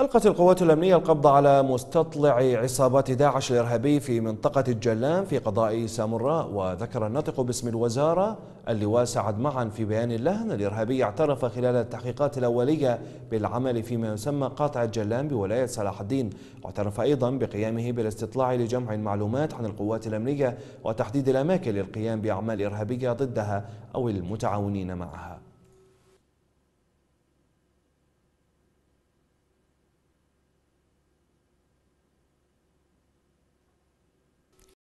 ألقت القوات الأمنية القبض على مستطلع عصابات داعش الإرهابي في منطقة الجلان في قضاء سامراء وذكر الناطق باسم الوزارة اللواء سعد معا في بيان له أن الإرهابي اعترف خلال التحقيقات الأولية بالعمل فيما يسمى قاطع الجلان بولاية صلاح الدين واعترف أيضا بقيامه بالاستطلاع لجمع المعلومات عن القوات الأمنية وتحديد الأماكن للقيام بأعمال إرهابية ضدها أو المتعاونين معها